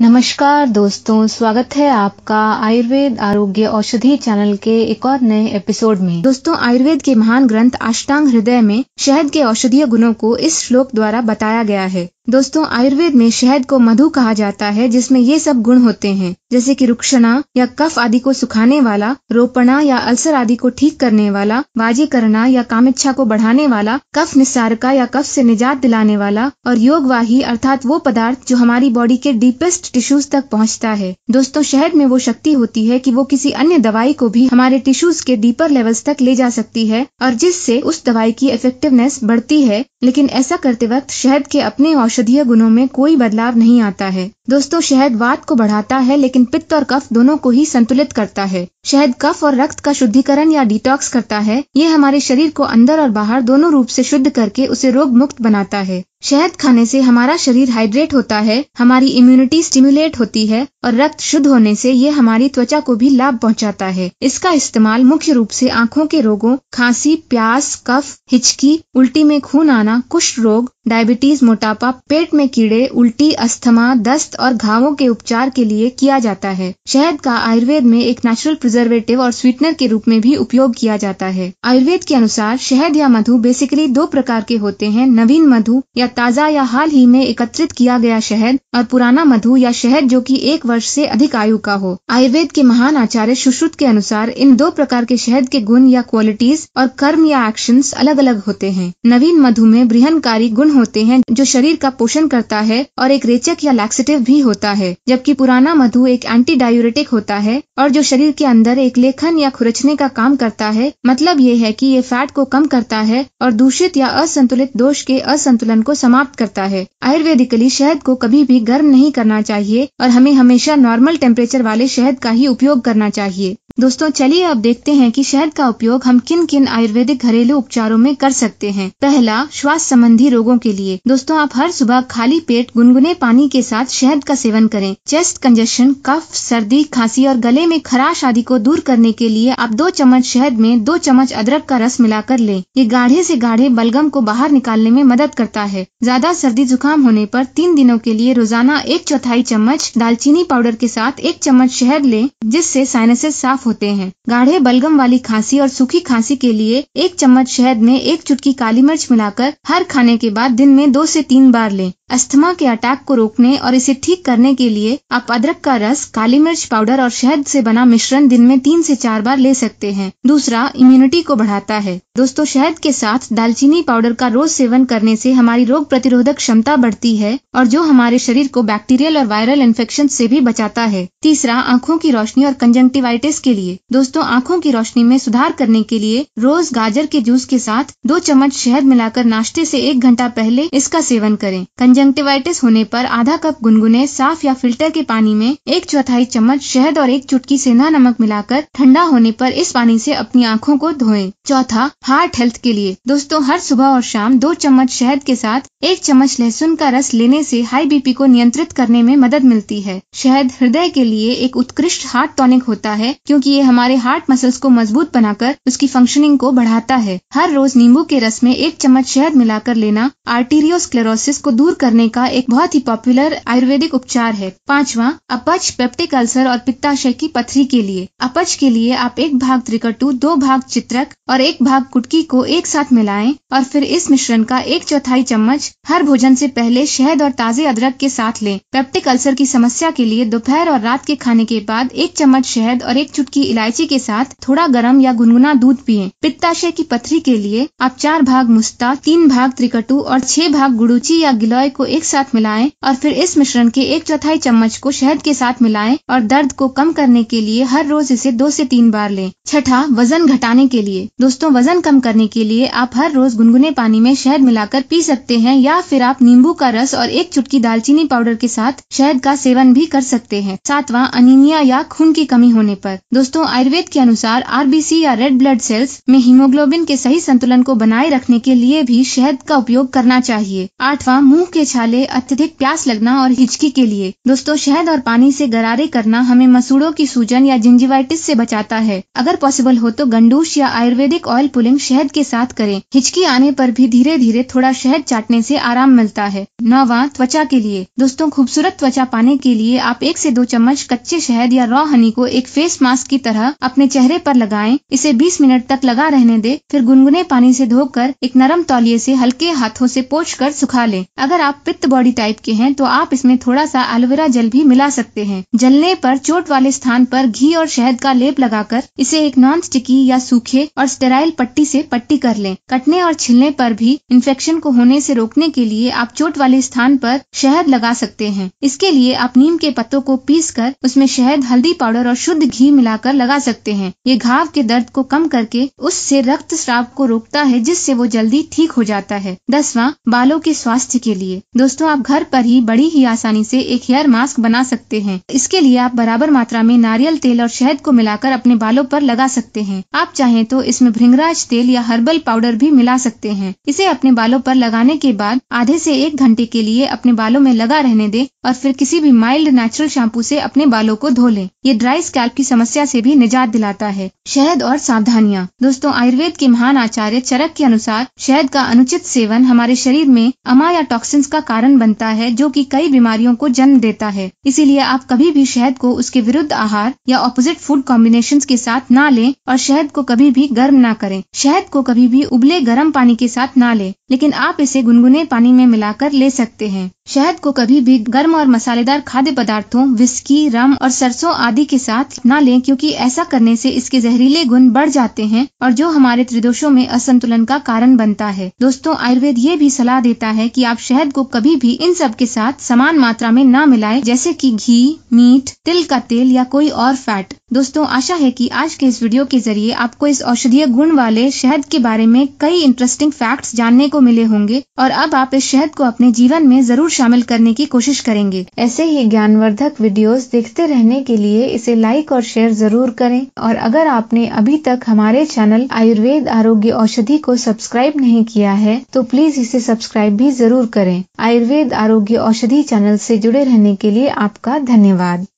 नमस्कार दोस्तों स्वागत है आपका आयुर्वेद आरोग्य औषधि चैनल के एक और नए एपिसोड में दोस्तों आयुर्वेद के महान ग्रंथ अष्टांग हृदय में शहद के औषधीय गुणों को इस श्लोक द्वारा बताया गया है दोस्तों आयुर्वेद में शहद को मधु कहा जाता है जिसमें ये सब गुण होते हैं जैसे कि रुक्षणा या कफ आदि को सुखाने वाला रोपणा या अल्सर आदि को ठीक करने वाला बाजी करना या कामिच्छा को बढ़ाने वाला कफ निस्सारका या कफ से निजात दिलाने वाला और योगवाही अर्थात वो पदार्थ जो हमारी बॉडी के डीपेस्ट टिश्यूज तक पहुँचता है दोस्तों शहद में वो शक्ति होती है की वो किसी अन्य दवाई को भी हमारे टिश्यूज के डीपर लेवल्स तक ले जा सकती है और जिससे उस दवाई की इफेक्टिवनेस बढ़ती है लेकिन ऐसा करते वक्त शहद के अपने औषधीय गुणों में कोई बदलाव नहीं आता है दोस्तों शहद वात को बढ़ाता है लेकिन पित्त और कफ दोनों को ही संतुलित करता है शहद कफ और रक्त का शुद्धिकरण या डिटॉक्स करता है ये हमारे शरीर को अंदर और बाहर दोनों रूप से शुद्ध करके उसे रोग मुक्त बनाता है शहद खाने से हमारा शरीर हाइड्रेट होता है हमारी इम्यूनिटी स्टिमुलेट होती है और रक्त शुद्ध होने से ये हमारी त्वचा को भी लाभ पहुंचाता है इसका इस्तेमाल मुख्य रूप से आंखों के रोगों खांसी प्यास कफ हिचकी उल्टी में खून आना कुष्ठ रोग डायबिटीज मोटापा पेट में कीड़े उल्टी अस्थमा दस्त और घावों के उपचार के लिए किया जाता है शहद का आयुर्वेद में एक नेचुरल प्रिजर्वेटिव और स्वीटनर के रूप में भी उपयोग किया जाता है आयुर्वेद के अनुसार शहद या मधु बेसिकली दो प्रकार के होते हैं नवीन मधु या ताज़ा या हाल ही में एकत्रित किया गया शहद और पुराना मधु या शहद जो कि एक वर्ष से अधिक आयु का हो आयुर्वेद के महान आचार्य सुश्रुत के अनुसार इन दो प्रकार के शहद के गुण या क्वालिटीज और कर्म या एक्शन अलग अलग होते हैं नवीन मधु में बृहनकारी गुण होते हैं जो शरीर का पोषण करता है और एक रेचक या लैक्सेटिव भी होता है जबकि पुराना मधु एक एंटी डायोरेटिक होता है और जो शरीर के अंदर एक लेखन या खुरचने का काम करता है मतलब ये है कि ये फैट को कम करता है और दूषित या असंतुलित दोष के असंतुलन को समाप्त करता है आयुर्वेदिकली शहद को कभी भी गर्म नहीं करना चाहिए और हमें हमेशा नॉर्मल टेम्परेचर वाले शहद का ही उपयोग करना चाहिए दोस्तों चलिए अब देखते हैं कि शहद का उपयोग हम किन किन आयुर्वेदिक घरेलू उपचारों में कर सकते हैं पहला श्वास संबंधी रोगों के लिए दोस्तों आप हर सुबह खाली पेट गुनगुने पानी के साथ शहद का सेवन करें चेस्ट कंजेशन कफ सर्दी खांसी और गले में खराश आदि को दूर करने के लिए आप दो चम्मच शहद में दो चम्मच अदरक का रस मिलाकर ले ये गाढ़े ऐसी गाढ़े बलगम को बाहर निकालने में मदद करता है ज्यादा सर्दी जुकाम होने आरोप तीन दिनों के लिए रोजाना एक चौथाई चम्मच दालचीनी पाउडर के साथ एक चम्मच शहद ले जिससे साइनसेस साफ साफ होते हैं गाढ़े बलगम वाली खांसी और सूखी खांसी के लिए एक चम्मच शहद में एक चुटकी काली मिर्च मिलाकर हर खाने के बाद दिन में दो से तीन बार लें अस्थमा के अटैक को रोकने और इसे ठीक करने के लिए आप अदरक का रस काली मिर्च पाउडर और शहद से बना मिश्रण दिन में तीन से चार बार ले सकते हैं दूसरा इम्यूनिटी को बढ़ाता है दोस्तों शहद के साथ दालचीनी पाउडर का रोज सेवन करने से हमारी रोग प्रतिरोधक क्षमता बढ़ती है और जो हमारे शरीर को बैक्टीरियल और वायरल इन्फेक्शन से भी बचाता है तीसरा आंखों की रोशनी और कंजंक्टिवाइटिस के लिए दोस्तों आंखों की रोशनी में सुधार करने के लिए रोज गाजर के जूस के साथ दो चम्मच शहद मिलाकर नाश्ते से एक घंटा पहले इसका सेवन करें कंजंक्टिवाइटिस होने पर आधा कप गुनगुने साफ या फिल्टर के पानी में एक चौथाई चम्मच शहद और एक चुटकी सेंधा नमक मिलाकर ठंडा होने पर इस पानी से अपनी आँखों को धोएं। चौथा हार्ट हेल्थ के लिए दोस्तों हर सुबह और शाम दो चम्मच शहद के साथ एक चम्मच लहसुन का रस लेने से हाई बीपी को नियंत्रित करने में मदद मिलती है शहद हृदय के लिए एक उत्कृष्ट हार्ट टॉनिक होता है क्योंकि ये हमारे हार्ट मसल्स को मजबूत बनाकर उसकी फंक्शनिंग को बढ़ाता है हर रोज नींबू के रस में एक चम्मच शहद मिलाकर लेना आर्टीरियोस्क्लेरोसिस को दूर कर करने का एक बहुत ही पॉपुलर आयुर्वेदिक उपचार है पांचवा अपच पेप्टिक अल्सर और पित्ताशय की पथरी के लिए अपच के लिए आप एक भाग त्रिकटू दो भाग चित्रक और एक भाग कुटकी को एक साथ मिलाएं और फिर इस मिश्रण का एक चौथाई चम्मच हर भोजन से पहले शहद और ताजे अदरक के साथ लें पेप्टिक अल्सर की समस्या के लिए दोपहर और रात के खाने के बाद एक चम्मच शहद और एक चुटकी इलायची के साथ थोड़ा गर्म या गुनगुना दूध पिए पित्ताशय की पथरी के लिए आप चार भाग मुस्ता तीन भाग त्रिकटू और छह भाग गुड़ूची या गिलोय को एक साथ मिलाएं और फिर इस मिश्रण के एक चौथाई चम्मच को शहद के साथ मिलाएं और दर्द को कम करने के लिए हर रोज इसे दो से तीन बार लें छठा वजन घटाने के लिए दोस्तों वजन कम करने के लिए आप हर रोज गुनगुने पानी में शहद मिलाकर पी सकते हैं या फिर आप नींबू का रस और एक चुटकी दालचीनी पाउडर के साथ शहद का सेवन भी कर सकते हैं सातवां अनिमिया या खून की कमी होने पर दोस्तों आयुर्वेद के अनुसार आरबीसी या रेड ब्लड सेल्स में हीमोग्लोबिन के सही संतुलन को बनाए रखने के लिए भी शहद का उपयोग करना चाहिए आठवां मुंह के के छाले अत्यधिक प्यास लगना और हिचकी के लिए दोस्तों शहद और पानी से गरारे करना हमें मसूड़ों की सूजन या जिंजीवाइटिस से बचाता है अगर पॉसिबल हो तो गंडूश या आयुर्वेदिक ऑयल पुलिंग शहद के साथ करें हिचकी आने पर भी धीरे धीरे थोड़ा शहद चाटने से आराम मिलता है नौवा त्वचा के लिए दोस्तों खूबसूरत त्वचा पाने के लिए आप एक से दो चम्मच कच्चे शहद या रॉ हनी को एक फेस मास्क की तरह अपने चेहरे पर लगाएं इसे 20 मिनट तक लगा रहने दें फिर गुनगुने पानी से धोकर एक नरम तौलिए से हल्के हाथों से पोंछ कर सुखा लें अगर आप आप पित्त बॉडी टाइप के हैं तो आप इसमें थोड़ा सा एलोवेरा जल भी मिला सकते हैं जलने पर चोट वाले स्थान पर घी और शहद का लेप लगाकर इसे एक नॉन स्टिकी या सूखे और स्टेराइल पट्टी से पट्टी कर लें कटने और छिलने पर भी इन्फेक्शन को होने से रोकने के लिए आप चोट वाले स्थान पर शहद लगा सकते हैं इसके लिए आप नीम के पत्तों को पीस कर उसमें शहद हल्दी पाउडर और शुद्ध घी मिलाकर लगा सकते हैं ये घाव के दर्द को कम करके उससे रक्त स्राव को रोकता है जिससे वो जल्दी ठीक हो जाता है दसवां बालों के स्वास्थ्य के लिए दोस्तों आप घर पर ही बड़ी ही आसानी से एक हेयर मास्क बना सकते हैं इसके लिए आप बराबर मात्रा में नारियल तेल और शहद को मिलाकर अपने बालों पर लगा सकते हैं आप चाहें तो इसमें भृंगराज तेल या हर्बल पाउडर भी मिला सकते हैं इसे अपने बालों पर लगाने के बाद आधे से एक घंटे के लिए अपने बालों में लगा रहने दें और फिर किसी भी माइल्ड नेचुरल शैम्पू से अपने बालों को धो लें ये ड्राई स्कैल्प की समस्या से भी निजात दिलाता है शहद और सावधानियाँ दोस्तों आयुर्वेद के महान आचार्य चरक के अनुसार शहद का अनुचित सेवन हमारे शरीर में अमा या टॉक्सिन्स का कारण बनता है जो कि कई बीमारियों को जन्म देता है इसीलिए आप कभी भी शहद को उसके विरुद्ध आहार या ऑपोजिट फूड कॉम्बिनेशन के साथ ना लें और शहद को कभी भी गर्म ना करें शहद को कभी भी उबले गर्म पानी के साथ ना लें लेकिन आप इसे गुनगुने पानी में मिलाकर ले सकते हैं शहद को कभी भी गर्म गर्म और मसालेदार खाद्य पदार्थों विस्की रम और सरसों आदि के साथ ना लें क्योंकि ऐसा करने से इसके जहरीले गुण बढ़ जाते हैं और जो हमारे त्रिदोषों में असंतुलन का कारण बनता है दोस्तों आयुर्वेद ये भी सलाह देता है कि आप शहद को कभी भी इन सब के साथ समान मात्रा में ना मिलाए जैसे कि घी मीट तिल का तेल या कोई और फैट दोस्तों आशा है कि आज के इस वीडियो के जरिए आपको इस औषधीय गुण वाले शहद के बारे में कई इंटरेस्टिंग फैक्ट्स जानने को मिले होंगे और अब आप इस शहद को अपने जीवन में जरूर शामिल करने की कोशिश करें करेंगे ऐसे ही ज्ञानवर्धक वीडियोस देखते रहने के लिए इसे लाइक और शेयर जरूर करें और अगर आपने अभी तक हमारे चैनल आयुर्वेद आरोग्य औषधि को सब्सक्राइब नहीं किया है तो प्लीज इसे सब्सक्राइब भी जरूर करें आयुर्वेद आरोग्य औषधि चैनल से जुड़े रहने के लिए आपका धन्यवाद